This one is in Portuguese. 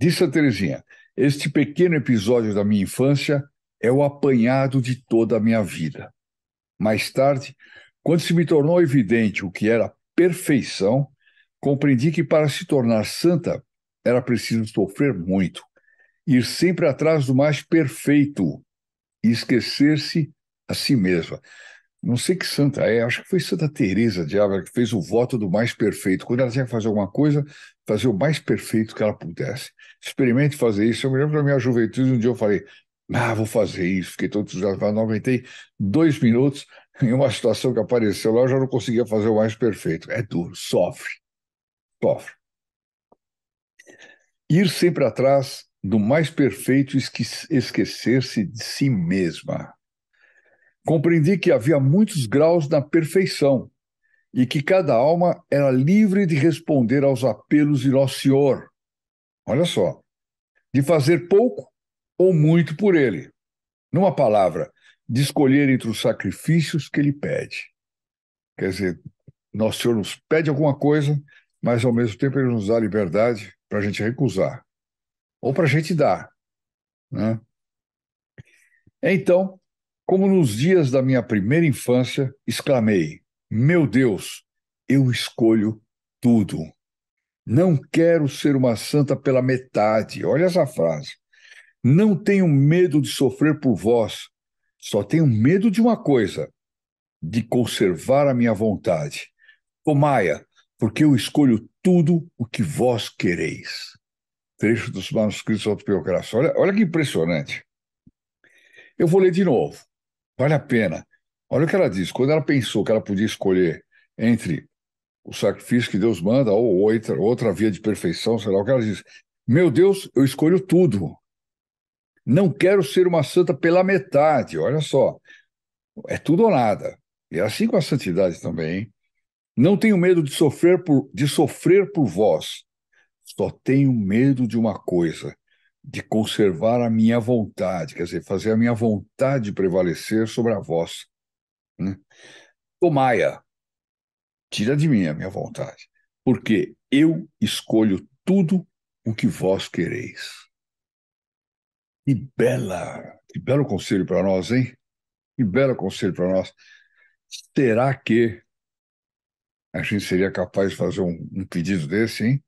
Disse a Terezinha: Este pequeno episódio da minha infância é o apanhado de toda a minha vida. Mais tarde, quando se me tornou evidente o que era perfeição, compreendi que para se tornar santa era preciso sofrer muito, ir sempre atrás do mais perfeito e esquecer-se a si mesma não sei que santa é, acho que foi Santa Teresa de Ávila que fez o voto do mais perfeito. Quando ela tinha que fazer alguma coisa, fazer o mais perfeito que ela pudesse. Experimente fazer isso. Eu me lembro da minha juventude, um dia eu falei, ah, vou fazer isso. Fiquei todo entusiasmado, não aguentei dois minutos em uma situação que apareceu lá, eu já não conseguia fazer o mais perfeito. É duro, sofre, sofre. Ir sempre atrás do mais perfeito, esquecer-se de si mesma. Compreendi que havia muitos graus na perfeição e que cada alma era livre de responder aos apelos de Nosso Senhor. Olha só, de fazer pouco ou muito por Ele. Numa palavra, de escolher entre os sacrifícios que Ele pede. Quer dizer, Nosso Senhor nos pede alguma coisa, mas ao mesmo tempo Ele nos dá liberdade para a gente recusar ou para a gente dar. Né? Então, como nos dias da minha primeira infância, exclamei: Meu Deus, eu escolho tudo. Não quero ser uma santa pela metade. Olha essa frase. Não tenho medo de sofrer por vós. Só tenho medo de uma coisa: de conservar a minha vontade. Tomai-a, porque eu escolho tudo o que vós quereis. Trecho dos manuscritos autobiográficos. Olha, olha que impressionante. Eu vou ler de novo. Vale a pena. Olha o que ela diz. Quando ela pensou que ela podia escolher entre o sacrifício que Deus manda ou outra, outra via de perfeição, sei lá o que ela diz. Meu Deus, eu escolho tudo. Não quero ser uma santa pela metade. Olha só. É tudo ou nada. E é assim com a santidade também. Hein? Não tenho medo de sofrer por, de sofrer por vós. Só tenho medo de uma coisa, de conservar a minha vontade, quer dizer, fazer a minha vontade prevalecer sobre a vossa. Né? tira de mim a minha vontade, porque eu escolho tudo o que vós quereis. Que bela, que belo conselho para nós, hein? Que belo conselho para nós. Será que a gente seria capaz de fazer um, um pedido desse, hein?